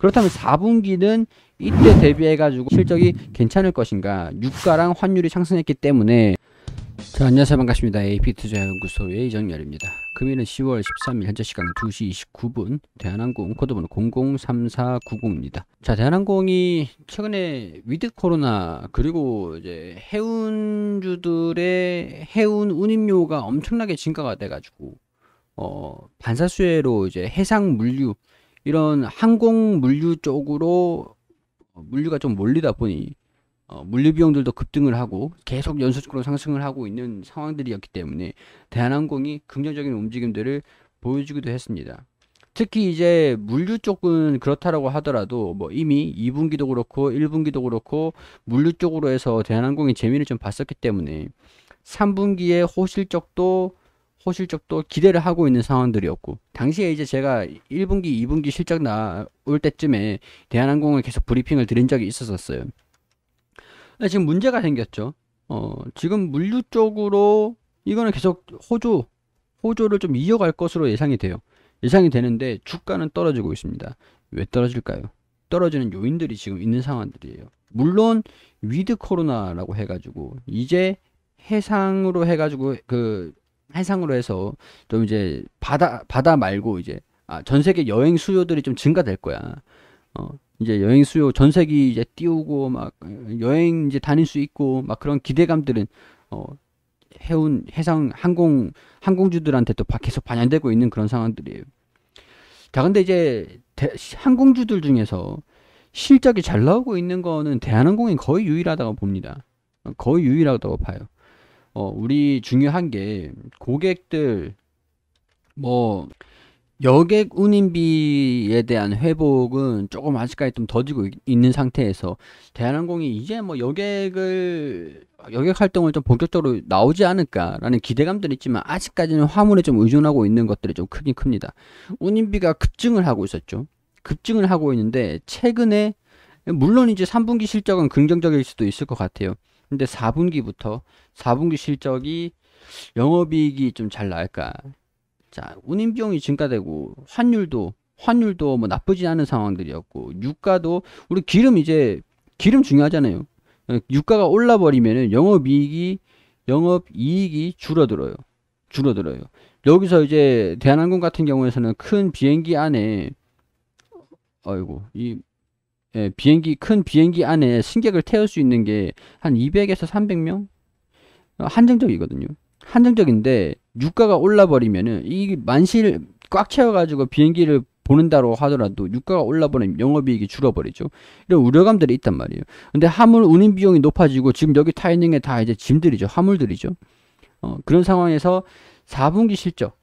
그렇다면 4분기는 이때 대비해가지고 실적이 괜찮을 것인가 유가랑 환율이 상승했기 때문에 자 안녕하세요 반갑습니다 AP투자연구소의 이정열입니다 금일은 10월 13일 현재 시간 2시 29분 대한항공 코드번호 003490입니다 자 대한항공이 최근에 위드 코로나 그리고 이제 해운주들의 해운 운임료가 엄청나게 증가가 돼가지고 어 반사수혜로 이제 해상 물류 이런 항공 물류 쪽으로 어, 물류가 좀 몰리다 보니 어, 물류 비용들도 급등을 하고 계속 연속적으로 상승을 하고 있는 상황들이었기 때문에 대한항공이 긍정적인 움직임들을 보여주기도 했습니다. 특히 이제 물류 쪽은 그렇다라고 하더라도 뭐 이미 2분기도 그렇고 1분기도 그렇고 물류 쪽으로 해서 대한항공이 재미를 좀 봤었기 때문에 3분기에 호실적도 호실적도 기대를 하고 있는 상황들이었고 당시에 이제 제가 1분기, 2분기 실적 나올 때쯤에 대한항공을 계속 브리핑을 드린 적이 있었었어요. 지금 문제가 생겼죠. 어, 지금 물류 쪽으로 이거는 계속 호조, 호조를 좀 이어갈 것으로 예상이 돼요. 예상이 되는데 주가는 떨어지고 있습니다. 왜 떨어질까요? 떨어지는 요인들이 지금 있는 상황들이에요. 물론 위드 코로나라고 해가지고 이제 해상으로 해가지고 그 해상으로 해서 좀 이제 바다 바다 말고 이제 아, 전 세계 여행 수요들이 좀 증가될 거야. 어, 이제 여행 수요 전 세계 이제 띄우고 막 여행 이제 다닐 수 있고 막 그런 기대감들은 어, 해운 해상 항공 항공주들한테 도 계속 반영되고 있는 그런 상황들이에요. 자, 근데 이제 대, 항공주들 중에서 실적이 잘 나오고 있는 거는 대한항공이 거의 유일하다고 봅니다. 어, 거의 유일하다고 봐요. 어, 우리 중요한 게 고객들 뭐 여객 운임비에 대한 회복은 조금 아직까지 좀 더디고 있는 상태에서 대한항공이 이제 뭐 여객을 여객 활동을 좀 본격적으로 나오지 않을까라는 기대감들이 있지만 아직까지는 화물에 좀 의존하고 있는 것들이 좀 크긴 큽니다. 운임비가 급증을 하고 있었죠. 급증을 하고 있는데 최근에 물론 이제 3분기 실적은 긍정적일 수도 있을 것 같아요. 근데 4분기부터 4분기 실적이 영업이익이 좀 잘 나을까? 자, 운임 비용이 증가되고 환율도 환율도 뭐 나쁘지 않은 상황들이었고 유가도 우리 기름 이제 기름 중요하잖아요. 유가가 올라 버리면은 영업 이익이 영업 이익이 줄어들어요. 줄어들어요. 여기서 이제 대한항공 같은 경우에서는 큰 비행기 안에 아이고 이 예, 비행기 큰 비행기 안에 승객을 태울 수 있는 게 한 200에서 300명 한정적이거든요. 한정적인데 유가가 올라 버리면은 이 만실 꽉 채워가지고 비행기를 보는다고 하더라도 유가가 올라버리면 영업이익이 줄어버리죠. 이런 우려감들이 있단 말이에요. 근데 화물 운임 비용이 높아지고 지금 여기 타 있는 게 다 이제 짐들이죠. 화물들이죠. 어, 그런 상황에서 4분기 실적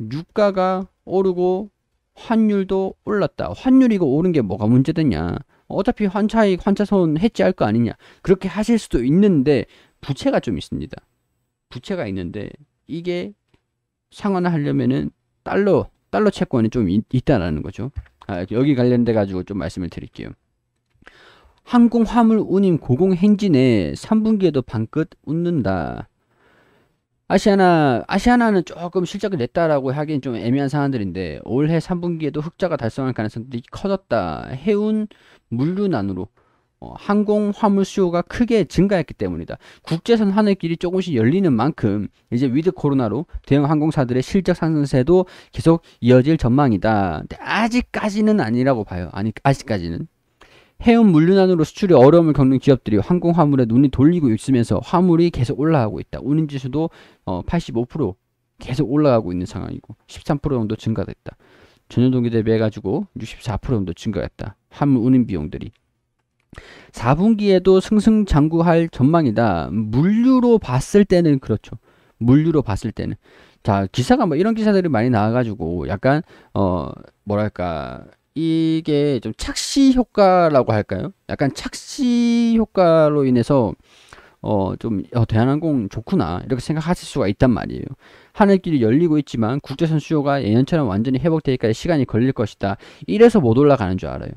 유가가 오르고 환율도 올랐다. 환율이가 오른 게 뭐가 문제되냐. 어차피 환차익, 환차손 해지할 거 아니냐. 그렇게 하실 수도 있는데 부채가 좀 있습니다. 부채가 있는데 이게 상환하려면은 을 달러, 달러 채권이 좀 있, 다라는 거죠. 아, 여기 관련돼 가지고 좀 말씀을 드릴게요. 항공 화물 운임 고공 행진에 3분기에도 반끝 웃는다. 아시아나, 아시아나는 조금 실적을 냈다라고 하기엔 좀 애매한 상황들인데 올해 3분기에도 흑자가 달성할 가능성이 커졌다. 해운, 물류난으로 어, 항공 화물 수요가 크게 증가했기 때문이다. 국제선 하늘길이 조금씩 열리는 만큼 이제 위드 코로나로 대형 항공사들의 실적 상승세도 계속 이어질 전망이다. 근데 아직까지는 아니라고 봐요. 아니 아직까지는. 해운 물류난으로 수출이 어려움을 겪는 기업들이 항공 화물에 눈이 돌리고 있으면서 화물이 계속 올라가고 있다. 운임지수도 어, 85% 계속 올라가고 있는 상황이고 13% 정도 증가됐다. 전년 동기 대비해 가지고 64% 정도 증가했다. 화물 운임 비용들이 4분기에도 승승장구할 전망이다. 물류로 봤을 때는 그렇죠. 물류로 봤을 때는 자 기사가 뭐 이런 기사들이 많이 나와가지고 약간 어 뭐랄까 이게 좀 착시 효과라고 할까요? 약간 착시 효과로 인해서 어, 좀, 어, 대한항공 좋구나. 이렇게 생각하실 수가 있단 말이에요. 하늘길이 열리고 있지만 국제선 수요가 예년처럼 완전히 회복되기까지 시간이 걸릴 것이다. 이래서 못 올라가는 줄 알아요.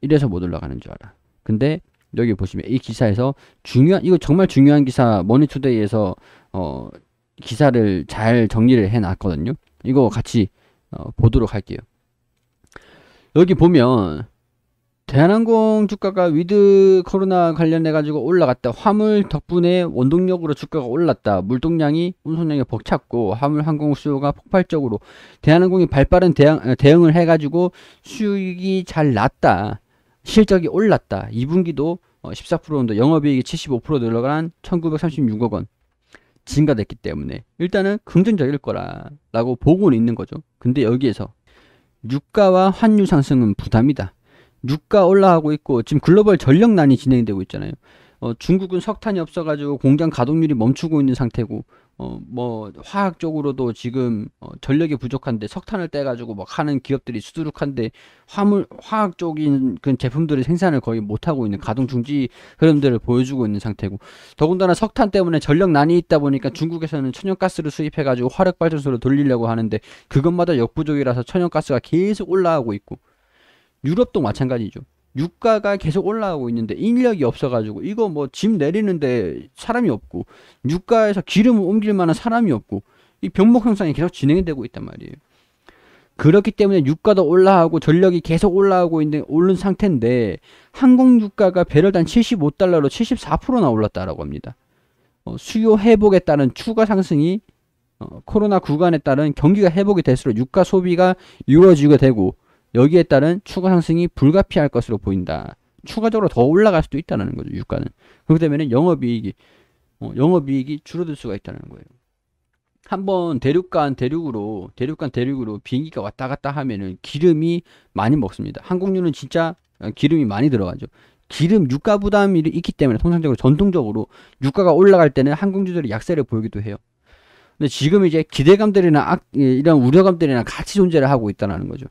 이래서 못 올라가는 줄 알아. 근데 여기 보시면 이 기사에서 중요한, 이거 정말 중요한 기사, 머니투데이에서, 어, 기사를 잘 정리를 해 놨거든요. 이거 같이, 어, 보도록 할게요. 여기 보면 대한항공 주가가 위드 코로나 관련해 가지고 올라갔다 화물 덕분에 원동력으로 주가가 올랐다 물동량이 운송량이 벅찼고 화물 항공 수요가 폭발적으로 대한항공이 발빠른 대응, 아, 대응을 해 가지고 수익이 잘 났다 실적이 올랐다 2분기도 14% 정도 영업이익이 75% 늘어간 1936억 원 증가됐기 때문에 일단은 긍정적일 거라 라고 보고는 있는 거죠 근데 여기에서 유가와 환율 상승은 부담이다. 유가 올라가고 있고 지금 글로벌 전력난이 진행되고 있잖아요. 어, 중국은 석탄이 없어가지고 공장 가동률이 멈추고 있는 상태고 어, 뭐 화학적으로도 지금 어, 전력이 부족한데 석탄을 떼가지고 막 뭐 하는 기업들이 수두룩한데 화물 화학적인 그 제품들의 생산을 거의 못하고 있는 가동 중지 흐름들을 보여주고 있는 상태고 더군다나 석탄 때문에 전력난이 있다 보니까 중국에서는 천연가스를 수입해가지고 화력발전소로 돌리려고 하는데 그것마다 역부족이라서 천연가스가 계속 올라가고 있고 유럽도 마찬가지죠. 유가가 계속 올라가고 있는데 인력이 없어가지고 이거 뭐 짐 내리는데 사람이 없고 유가에서 기름을 옮길 만한 사람이 없고 이 병목 현상이 계속 진행이 되고 있단 말이에요. 그렇기 때문에 유가도 올라가고 전력이 계속 올라가고 있는 오른 상태인데 항공 유가가 배럴당 75달러로 74%나 올랐다라고 합니다. 어, 수요 회복에 따른 추가 상승이 어, 코로나 구간에 따른 경기가 회복이 될수록 유가 소비가 이루어지게 되고 여기에 따른 추가 상승이 불가피할 것으로 보인다. 추가적으로 더 올라갈 수도 있다는 거죠. 유가는. 그렇게 되면 에 영업이익이 어, 영업이익이 줄어들 수가 있다는 거예요. 한번 대륙간 대륙으로 대륙간 대륙으로 비행기가 왔다 갔다 하면은 기름이 많이 먹습니다. 한국유는 진짜 기름이 많이 들어가죠. 기름 유가 부담이 있기 때문에 통상적으로 전통적으로 유가가 올라갈 때는 항공주들이 약세를 보이기도 해요. 근데 지금 이제 기대감들이나 악, 이런 우려감들이나 같이 존재를 하고 있다는 거죠.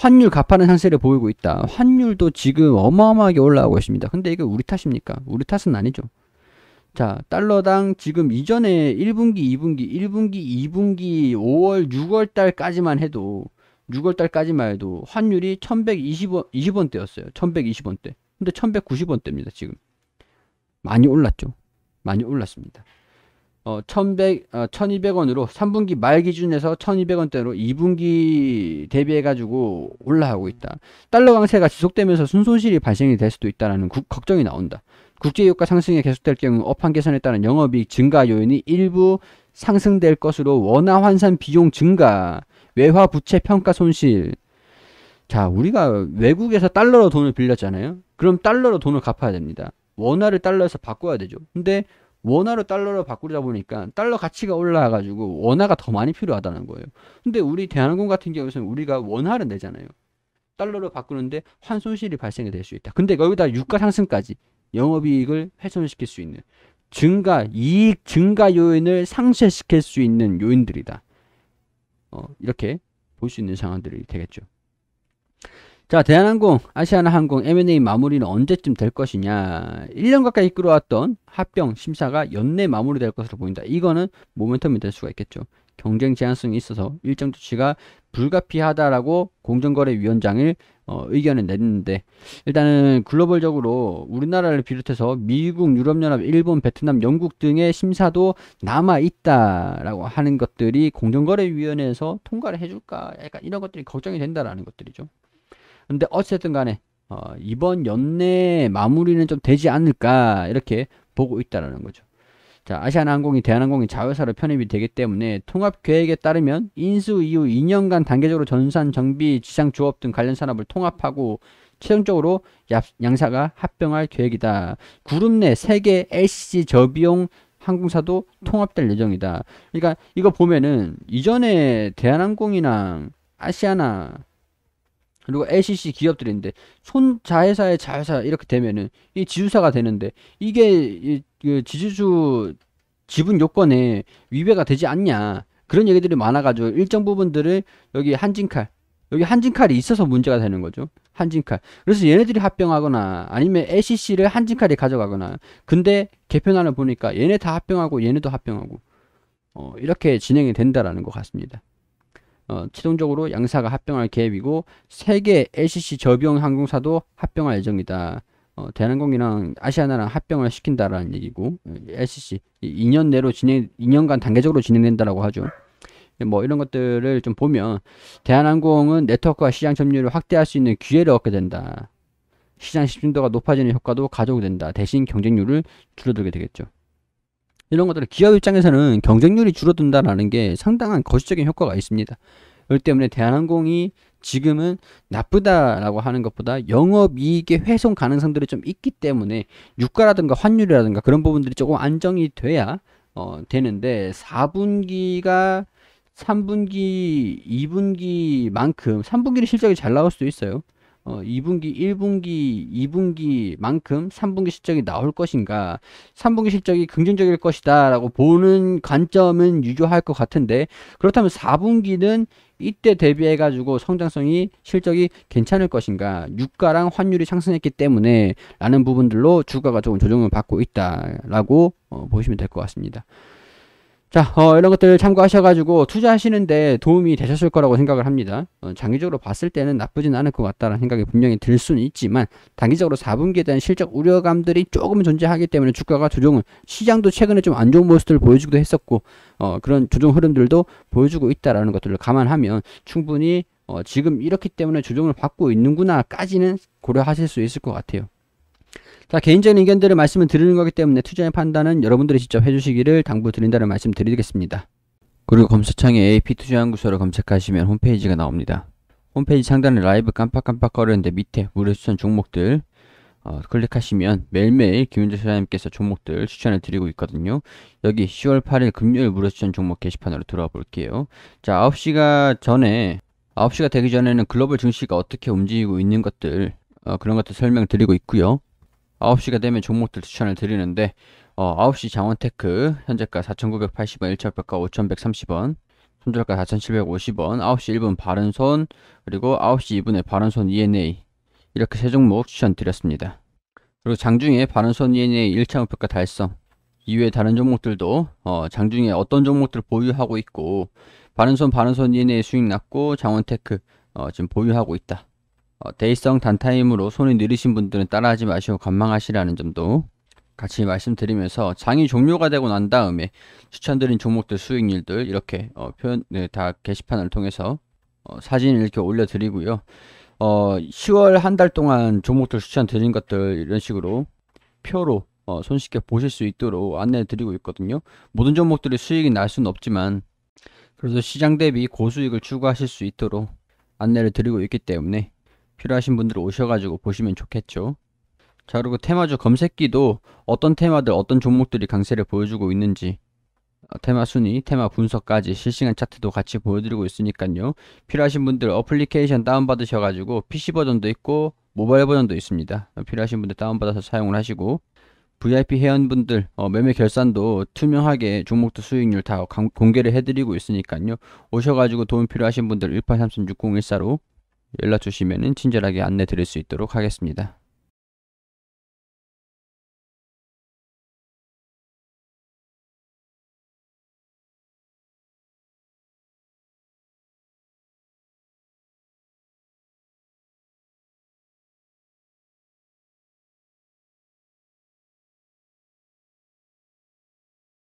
환율 가파른 상세를 보이고 있다. 환율도 지금 어마어마하게 올라가고 있습니다. 근데 이게 우리 탓입니까? 우리 탓은 아니죠. 자, 달러당 지금 이전에 1분기, 2분기, 1분기, 2분기, 5월, 6월 달까지만 해도 6월 달까지만 해도 환율이 1120원 20원대였어요. 1120원대. 근데 1190원대입니다, 지금. 많이 올랐죠. 많이 올랐습니다. 어, 1100, 어, 1200원으로 3분기 말 기준에서 1200원대로 2분기 대비해가지고 올라가고 있다. 달러 강세가 지속되면서 순손실이 발생이 될 수도 있다는 라 걱정이 나온다. 국제유가 상승이 계속될 경우 업황 개선에 따른 영업이익 증가 요인이 일부 상승될 것으로 원화 환산 비용 증가, 외화 부채 평가 손실. 자, 우리가 외국에서 달러로 돈을 빌렸잖아요. 그럼 달러로 돈을 갚아야 됩니다. 원화를 달러에서 바꿔야 되죠. 근데 원화로 달러로 바꾸다 보니까 달러 가치가 올라가지고 원화가 더 많이 필요하다는 거예요. 근데 우리 대한항공 같은 경우에는 우리가 원화를 내잖아요. 달러로 바꾸는데 환손실이 발생이 될 수 있다. 근데 여기다 유가 상승까지 영업이익을 훼손시킬 수 있는 증가 이익 증가 요인을 상쇄시킬 수 있는 요인들이다. 어, 이렇게 볼 수 있는 상황들이 되겠죠. 자, 대한항공, 아시아나항공 M&A 마무리는 언제쯤 될 것이냐. 1년 가까이 이 끌어왔던 합병 심사가 연내 마무리될 것으로 보인다. 이거는 모멘텀이 될 수가 있겠죠. 경쟁 제한성이 있어서 일정 조치가 불가피하다라고 공정거래위원장을 어, 의견을 냈는데 일단은 글로벌적으로 우리나라를 비롯해서 미국, 유럽연합, 일본, 베트남, 영국 등의 심사도 남아있다라고 하는 것들이 공정거래위원회에서 통과를 해줄까 약간 이런 것들이 걱정이 된다라는 것들이죠. 근데 어쨌든 간에 어, 이번 연내 마무리는 좀 되지 않을까 이렇게 보고 있다라는 거죠. 자, 아시아나항공이 대한항공이 자회사로 편입이 되기 때문에 통합 계획에 따르면 인수 이후 2년간 단계적으로 전산 정비, 지상 조업 등 관련 산업을 통합하고 최종적으로 양사가 합병할 계획이다. 그룹 내 세계 LCC 저비용 항공사도 통합될 예정이다. 그러니까 이거 보면은 이전에 대한항공이랑 아시아나 그리고 LCC 기업들인데 손 자회사의 자회사 이렇게 되면은 이 지주사가 되는데 이게 이, 그 지주주 지분 요건에 위배가 되지 않냐 그런 얘기들이 많아가지고 일정 부분들을 여기 한진칼 여기 한진칼이 있어서 문제가 되는 거죠. 한진칼. 그래서 얘네들이 합병하거나 아니면 LCC를 한진칼이 가져가거나 근데 개편안을 보니까 얘네 다 합병하고 얘네도 합병하고 어, 이렇게 진행이 된다라는 것 같습니다. 어, 최종적으로 양사가 합병할 계획이고 세계 LCC 저비용 항공사도 합병할 예정이다. 어, 대한항공이랑 아시아나랑 합병을 시킨다라는 얘기고 예, LCC 2년 내로 진행 2년간 단계적으로 진행된다라고 하죠. 예, 뭐 이런 것들을 좀 보면 대한항공은 네트워크와 시장 점유율을 확대할 수 있는 기회를 얻게 된다. 시장 집중도가 높아지는 효과도 가져오게 된다. 대신 경쟁률을 줄어들게 되겠죠. 이런 것들은 기업 입장에서는 경쟁률이 줄어든다라는 게 상당한 거시적인 효과가 있습니다. 그렇기 때문에 대한항공이 지금은 나쁘다라고 하는 것보다 영업이익의 훼손 가능성들이 좀 있기 때문에 유가라든가 환율이라든가 그런 부분들이 조금 안정이 돼야 어, 되는데 4분기가 3분기, 2분기만큼 3분기는 실적이 잘 나올 수도 있어요. 어, 2분기, 1분기, 2분기만큼 3분기 실적이 나올 것인가, 3분기 실적이 긍정적일 것이다 라고 보는 관점은 유효할 것 같은데, 그렇다면 4분기는 이때 대비해가지고 성장성이 실적이 괜찮을 것인가, 유가랑 환율이 상승했기 때문에 라는 부분들로 주가가 조금 조정을 받고 있다 라고 어, 보시면 될 것 같습니다. 자, 어, 이런 것들 참고하셔가지고 투자하시는데 도움이 되셨을 거라고 생각을 합니다. 어, 장기적으로 봤을 때는 나쁘진 않을 것 같다라는 생각이 분명히 들 수는 있지만 단기적으로 4분기에 대한 실적 우려감들이 조금 존재하기 때문에 주가가 조정을 시장도 최근에 좀 안 좋은 모습들을 보여주기도 했었고 어, 그런 조정 흐름들도 보여주고 있다라는 것들을 감안하면 충분히 어, 지금 이렇기 때문에 조정을 받고 있는구나까지는 고려하실 수 있을 것 같아요. 자, 개인적인 의견들을 말씀을 드리는 거기 때문에 투자의 판단은 여러분들이 직접 해주시기를 당부드린다는 말씀 드리겠습니다. 그리고 검색창에 AP 투자연구소를 검색하시면 홈페이지가 나옵니다. 홈페이지 상단에 라이브 깜빡깜빡 거리는데 밑에 무료 추천 종목들 어, 클릭하시면 매일매일 김윤재 소장님께서 종목들 추천을 드리고 있거든요. 여기 10월 8일 금요일 무료 추천 종목 게시판으로 들어와 볼게요. 자, 9시가 전에 9시가 되기 전에는 글로벌 증시가 어떻게 움직이고 있는 것들 어, 그런 것들 설명드리고 있고요. 9시가 되면 종목들 추천을 드리는데 어, 9시 장원테크 현재가 4,980원, 1차표가 5,130원, 손절가 4,750원, 9시 1분 바른손, 그리고 9시 2분에 바른손 ENA 이렇게 세 종목 추천드렸습니다. 그리고 장중에 바른손 ENA 1차 목표가 달성 이외에 다른 종목들도 어, 장중에 어떤 종목들 을 보유하고 있고 바른손 바른손 ENA 수익 났고 장원테크 어, 지금 보유하고 있다. 어, 대데성 단타임으로 손이 느리신 분들은 따라하지 마시고 관망하시라는 점도 같이 말씀드리면서 장이 종료가 되고 난 다음에 추천드린 종목들 수익률들 이렇게 어, 표현 네, 다 게시판을 통해서 어, 사진을 이렇게 올려드리고요. 어, 10월 한 달 동안 종목들 추천드린 것들 이런 식으로 표로 어, 손쉽게 보실 수 있도록 안내해 드리고 있거든요. 모든 종목들이 수익이 날 수는 없지만 그래도 시장 대비 고수익을 추구하실 수 있도록 안내를 드리고 있기 때문에 필요하신 분들 오셔가지고 보시면 좋겠죠. 자 그리고 테마주 검색기도 어떤 테마들 어떤 종목들이 강세를 보여주고 있는지 어, 테마 순위, 테마 분석까지 실시간 차트도 같이 보여드리고 있으니까요. 필요하신 분들 어플리케이션 다운받으셔가지고 PC 버전도 있고 모바일 버전도 있습니다. 어, 필요하신 분들 다운받아서 사용을 하시고 VIP 회원분들 어, 매매 결산도 투명하게 종목도 수익률 다 공개를 해드리고 있으니까요. 오셔가지고 도움 필요하신 분들 1 8 3 3 6 0 1 4로 연락 주시면 친절하게 안내 드릴 수 있도록 하겠습니다.